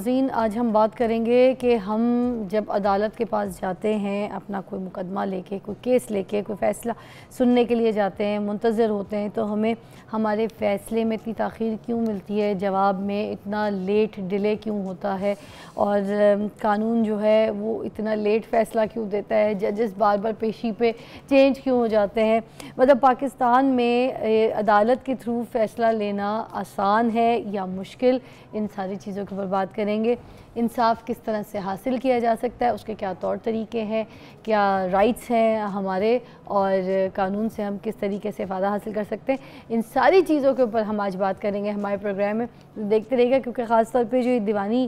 नाजीन आज हम बात करेंगे कि हम जब अदालत के पास जाते हैं अपना कोई मुकदमा लेके कोई केस लेके कोई फ़ैसला सुनने के लिए जाते हैं मुंतज़र होते हैं तो हमें हमारे फ़ैसले में इतनी तखीर क्यों मिलती है जवाब में इतना लेट डिले क्यों होता है और कानून जो है वो इतना लेट फ़ैसला क्यों देता है जजेस बार बार पेशी पे चेंज क्यों हो जाते हैं मतलब पाकिस्तान में अदालत के थ्रू फ़ैसला लेना आसान है या मुश्किल इन सारी चीज़ों के ऊपर बात करेंगे इंसाफ किस तरह से हासिल किया जा सकता है उसके क्या तौर तरीके हैं क्या राइट्स हैं हमारे और कानून से हम किस तरीके से फ़ायदा हासिल कर सकते हैं इन सारी चीज़ों के ऊपर हम आज बात करेंगे हमारे प्रोग्राम में देखते रहेगा क्योंकि ख़ास तौर पर जो दीवानी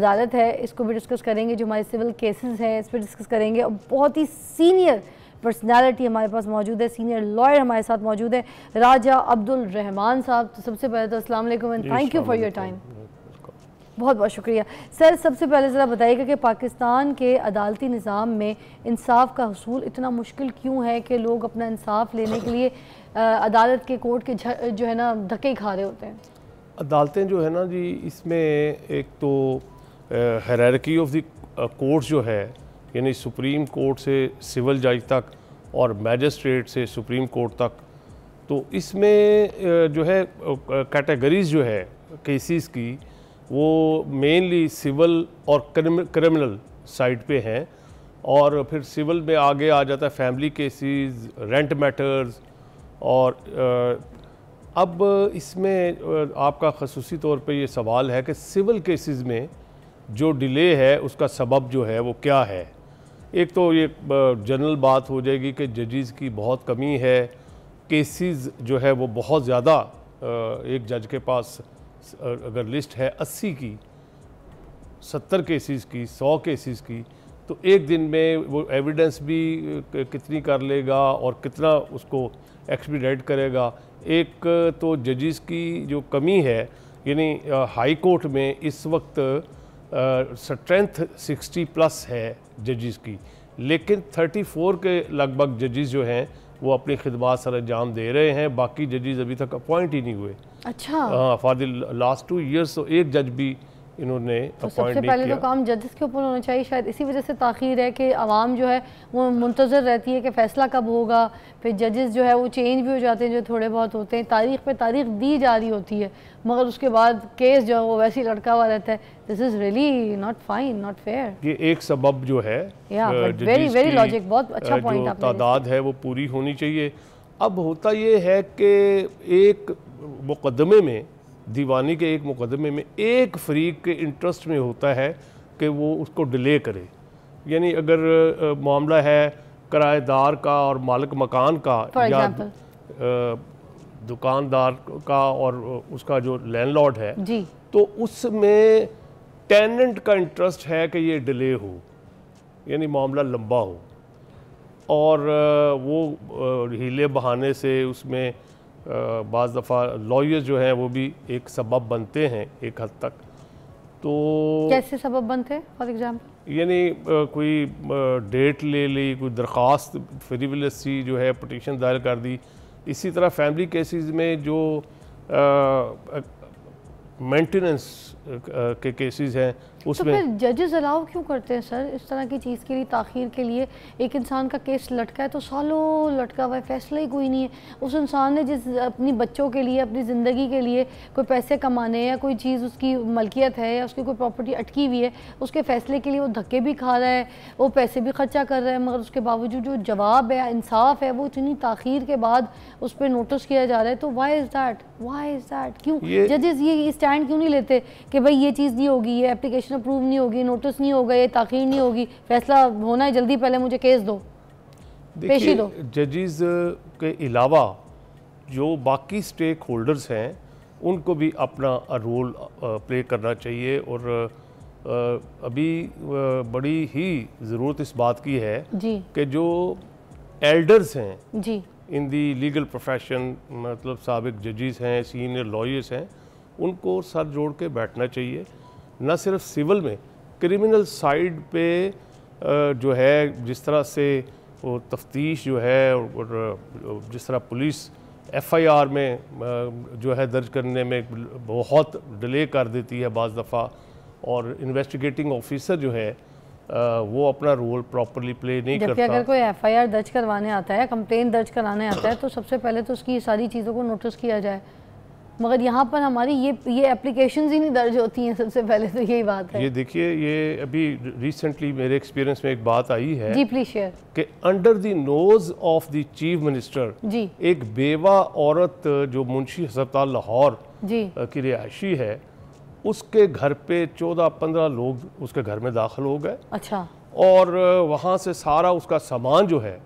अदालत है इसको भी डिस्कस करेंगे जो हमारे सिविल केसेस हैं इस पर डिस्कस करेंगे और बहुत ही सीनियर पर्सनालिटी हमारे पास मौजूद है सीनियर लॉयर हमारे साथ मौजूद है राजा अब्दुल रहमान साहब तो सबसे पहले तो अस्सलाम वालेकुम and thank you for your time बहुत बहुत शुक्रिया सर सबसे पहले ज़रा बताइएगा कि पाकिस्तान के अदालती निज़ाम में इंसाफ का हसूल इतना मुश्किल क्यों है कि लोग अपना इंसाफ लेने के लिए अदालत के कोर्ट के जो है ना धक्के खा रहे होते हैं अदालतें जो है ना जी इसमें एक तो हरारकी ऑफ द कोर्ट जो है यानी सुप्रीम कोर्ट से सिविल जज तक और मैजिस्ट्रेट से सुप्रीम कोर्ट तक तो इसमें जो है कैटेगरीज जो है केसेस की वो मेनली सिविल और क्रिमिनल साइड पे हैं और फिर सिविल में आगे आ जाता है फैमिली केसेस रेंट मैटर्स और अब इसमें आपका खसूसी तौर पे ये सवाल है कि सिविल केसेस में जो डिले है उसका सबब जो है वो क्या है एक तो ये जनरल बात हो जाएगी कि जजेस की बहुत कमी है केसेस जो है वो बहुत ज़्यादा एक जज के पास अगर लिस्ट है 80 की 70 केसेस की 100 केसेस की तो एक दिन में वो एविडेंस भी कितनी कर लेगा और कितना उसको एक्सपीडाइट करेगा एक तो जजिस की जो कमी है यानी हाई कोर्ट में इस वक्त स्ट्रेंथ 60 प्लस है जजिस की लेकिन 34 के लगभग जजिस जो हैं वो अपनी खदमात सर अंजाम दे रहे हैं बाकी जजिस अभी तक अपॉइंट ही नहीं हुए अच्छा for the last two years तो एक जज भी इन्होंने तो सबसे पहले तो काम जजेस के ऊपर होना चाहिए शायद इसी वजह से ताखिर है कि आवाम जो है वो मुंतज़र रहती है कि फ़ैसला कब होगा फिर जजेस जो है वो चेंज भी हो जाते हैं जो थोड़े बहुत होते हैं तारीख पे तारीख दी जा रही होती है मगर उसके बाद केस जो है वो वैसे ही लटका हुआ रहता है this is really not fine not fair ये एक सबब जो है वेरी वेरी लॉजिक बहुत uh, अच्छा पॉइंट तादाद है वो पूरी होनी चाहिए अब होता ये है कि एक मुकदमे में दीवानी के एक मुकदमे में एक फरीक के इंटरेस्ट में होता है कि वो उसको डिले करे यानी अगर मामला है किराएदार का और मालिक मकान का या दुकानदार का और उसका जो लैंडलॉर्ड है जी। तो उसमें टेनेंट का इंटरेस्ट है कि ये डिले हो यानी मामला लंबा हो और वो हीले बहाने से उसमें बज़ दफ़ा लॉयर जो हैं वो भी एक सबब बनते हैं एक हद तक तो कैसे सबब बनते हैं फॉर एग्ज़ाम्पल यानी कोई डेट ले ली कोई दरख्वास्त फ्रीविलसी जो है पटिशन दायर कर दी इसी तरह फैमिली केसेस में जो मेंटेनेंस के केसेस हैं तो उसमें तो फिर जजेस अलाउ क्यों करते हैं सर इस तरह की चीज़ के लिए ताखिर के लिए एक इंसान का केस लटका है तो सालों लटका हुआ है फैसला ही कोई नहीं है उस इंसान ने जिस अपनी बच्चों के लिए अपनी ज़िंदगी के लिए कोई पैसे कमाने या कोई चीज़ उसकी मलकियत है या उसकी कोई प्रॉपर्टी अटकी हुई है उसके फैसले के लिए वो धक्के भी खा रहा है वो पैसे भी खर्चा कर रहा है मगर उसके बावजूद जो जवाब है इंसाफ है वो इतनी ताखिर के बाद उस पर नोटिस किया जा रहा है तो why is that why is that क्यों जजेस ये स्टैंड क्यों नहीं लेते कि भाई ये चीज़ नहीं होगी ये एप्लीकेशन में प्रूव नहीं होगी नोटिस नहीं होगा ये ताखिर नहीं होगी फैसला होना है जल्दी पहले मुझे केस दो पेशी दो जजेस के अलावा जो बाकी स्टेक होल्डर्स हैं उनको भी अपना रोल प्ले करना चाहिए और अभी बड़ी ही ज़रूरत इस बात की है कि जो एल्डर्स हैं जी इन दी लीगल प्रोफेशन मतलब सबक जजेस हैं सीनियर लॉयर्स हैं उनको सर जोड़ के बैठना चाहिए न सिर्फ सिविल में क्रिमिनल साइड पे जो है जिस तरह से वो तफ्तीश जो है और जिस तरह पुलिस एफआईआर में जो है दर्ज करने में बहुत डिले कर देती है बज़ दफ़ा और इन्वेस्टिगेटिंग ऑफिसर जो है वो अपना रोल प्रॉपरली प्ले नहीं करता अगर कोई एफआईआर दर्ज करवाने आता है कंप्लेन दर्ज कराने आता है तो सबसे पहले तो उसकी सारी चीज़ों को नोटिस किया जाए मगर यहाँ पर हमारी ये ये एप्लीकेशन ही नहीं दर्ज होती हैं सबसे पहले तो यही बात है ये देखिए ये अभी रिसेंटली मेरे एक्सपीरियंस में एक बात आई है जी प्लीज शेयर कि under the nose of the chief minister जी एक बेवा औरत जो मुंशी अस्पताल लाहौर जी की रिहायशी है उसके घर पे चौदह पंद्रह लोग उसके घर में दाखिल हो गए अच्छा और वहाँ से सारा उसका सामान जो है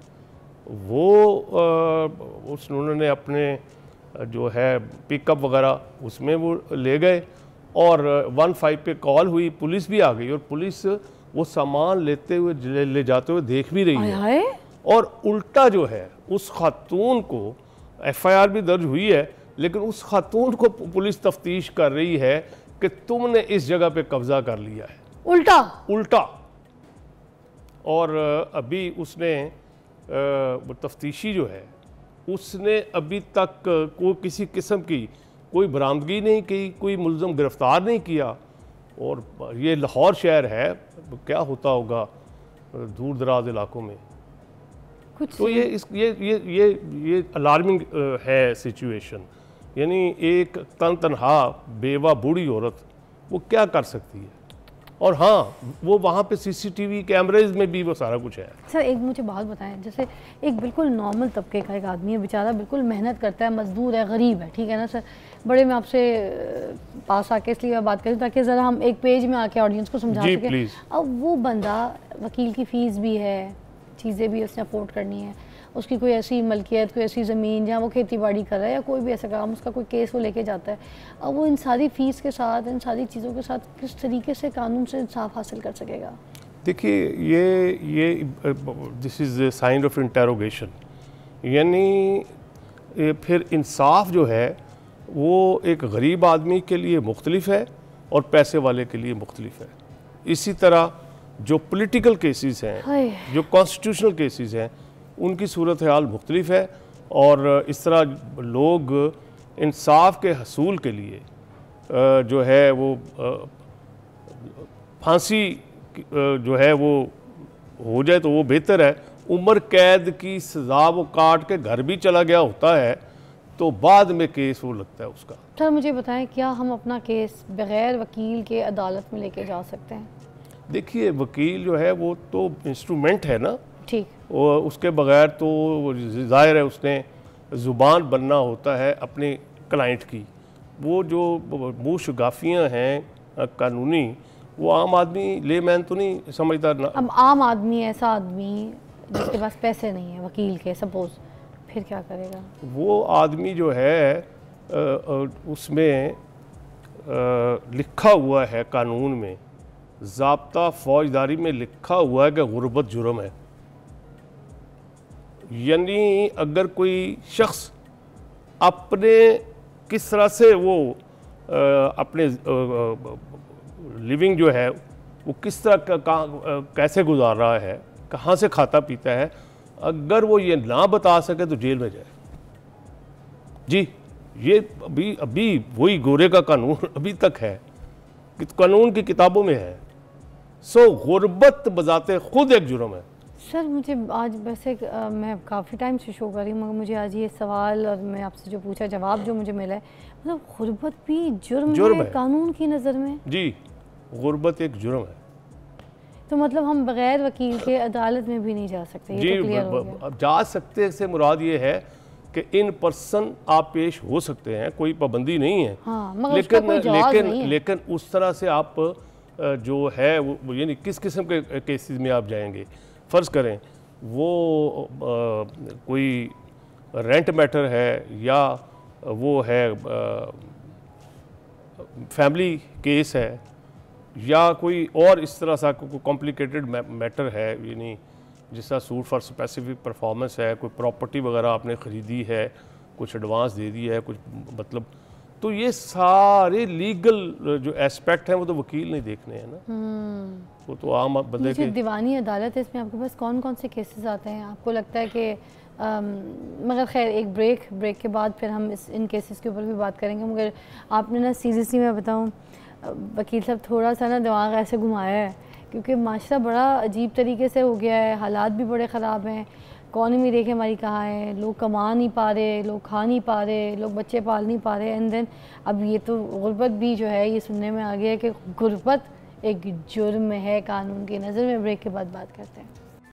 वो आ, उस उन्होंने अपने जो है पिकअप वगैरह उसमें वो ले गए और वन फाइव पे कॉल हुई पुलिस भी आ गई और पुलिस वो सामान लेते हुए ले, ले जाते हुए देख भी रही है और उल्टा जो है उस खातून को एफआईआर भी दर्ज हुई है लेकिन उस खातून को पुलिस तफ्तीश कर रही है कि तुमने इस जगह पे कब्जा कर लिया है उल्टा उल्टा और अभी उसने तफ्तीशी जो है उसने अभी तक को किसी किस्म की कोई बरामदगी नहीं की कोई मुलम गिरफ़्तार नहीं किया और ये लाहौर शहर है क्या होता होगा दूर दराज इलाकों में कुछ तो ये इस ये ये ये ये अलार्मिंग है सिचुएशन यानी एक तन तनहा बेवा बूढ़ी औरत वो क्या कर सकती है और हाँ वो वहाँ पे सीसीटीवी कैमरेज में भी वो सारा कुछ है सर अच्छा, एक मुझे बात बताएं जैसे एक बिल्कुल नॉर्मल तबके का एक आदमी है बेचारा बिल्कुल मेहनत करता है मजदूर है गरीब है ठीक है ना सर बड़े मैं आपसे पास आके इसलिए मैं बात करूँ ताकि ज़रा हम एक पेज में आके ऑडियंस को समझा सकें अब वो बंदा वकील की फ़ीस भी है चीज़ें भी उसने अफोर्ड करनी है उसकी कोई ऐसी मलकियत कोई ऐसी ज़मीन जहाँ वो खेती बाड़ी कर रहा है या कोई भी ऐसा काम उसका कोई केस वो लेके जाता है अब वो इन सारी फ़ीस के साथ इन सारी चीज़ों के साथ किस तरीके से कानून से इंसाफ हासिल कर सकेगा देखिए ये ये this is sign of interrogation यानी फिर इंसाफ जो है वो एक गरीब आदमी के लिए मुख्तलिफ है और पैसे वाले के लिए मुख्तलिफ है इसी तरह जो पॉलिटिकल केसेस हैं जो कॉन्स्टिट्यूशनल केसेस हैं उनकी सूरत हाल मुख्तलिफ है और इस तरह लोग इंसाफ के हसूल के लिए जो है वो फांसी जो है वो हो जाए तो वो बेहतर है उम्र कैद की सजा वो काट के घर भी चला गया होता है तो बाद में केस वो लगता है उसका सर मुझे बताएं क्या हम अपना केस बग़ैर वकील के अदालत में लेके जा सकते हैं देखिए वकील जो है वो तो इंस्ट्रूमेंट है ना और उसके बगैर तो जाहिर है उसने ज़ुबान बनना होता है अपने क्लाइंट की वो जो मुँह शगाफियाँ हैं कानूनी वो आम आदमी ले मैन तो नहीं समझता ना अब आम आदमी ऐसा आदमी जिसके पास पैसे नहीं है वकील के सपोज फिर क्या करेगा वो आदमी जो है उसमें लिखा हुआ है कानून में जबता फौजदारी में लिखा हुआ है कि गुरबत जुर्म है यानी अगर कोई शख्स अपने किस तरह से वो आ, अपने आ, लिविंग जो है वो किस तरह का, का कैसे गुजार रहा है कहाँ से खाता पीता है अगर वो ये ना बता सके तो जेल में जाए जी ये अभी अभी वही गोरे का कानून अभी तक है कि कानून की किताबों में है सो गुर्बत बजाते खुद एक जुर्म है सर मुझे आज वैसे मैं काफ़ी टाइम से शो कर रही हूँ मगर मुझे आज ये सवाल और मैं आपसे जो पूछा जवाब जो मुझे मिला है मतलब गुर्बत भी जुर्म, जुर्म है, है कानून की नज़र में जी गुर्बत एक जुर्म है तो मतलब हम बगैर वकील के अदालत में भी नहीं जा सकते जी तो जा सकते से मुराद ये है कि इन पर्सन आप पेश हो सकते हैं कोई पाबंदी नहीं है हाँ, लेकिन लेकिन लेकिन उस तरह से आप जो है वो यानी किस किस्म के केसेस में आप जाएंगे फ़र्ज़ करें वो आ, कोई रेंट मैटर है या वो है फैमिली केस है या कोई और इस तरह सा कोई कॉम्प्लिकेटेड मैटर है यानी जिस तरह सूट फॉर स्पेसिफिक परफॉर्मेंस है कोई प्रॉपर्टी वगैरह आपने ख़रीदी है कुछ एडवांस दे दी है कुछ मतलब तो ये सारे लीगल जो एस्पेक्ट है वो तो वकील नहीं देखने हैं ना हम्म। वो तो आम बंदे के दीवानी अदालत है इसमें आपके पास कौन कौन से केसेस आते हैं आपको लगता है कि मगर खैर एक ब्रेक ब्रेक के बाद फिर हम इस इन केसेस के ऊपर भी बात करेंगे मगर आपने ना सीरियसली मैं बताऊँ वकील साहब थोड़ा सा ना दिमाग ऐसे घुमाया है क्योंकि माशरा बड़ा अजीब तरीके से हो गया है हालात भी बड़े ख़राब हैं इकॉनमी देखें हमारी कहाँ है लोग कमा नहीं पा रहे लोग खा नहीं पा रहे लोग बच्चे पाल नहीं पा रहे एंड देन अब ये तो गुर्बत भी जो है ये सुनने में आ गया है कि गुर्बत एक जुर्म है कानून की नज़र में ब्रेक के बाद बात करते हैं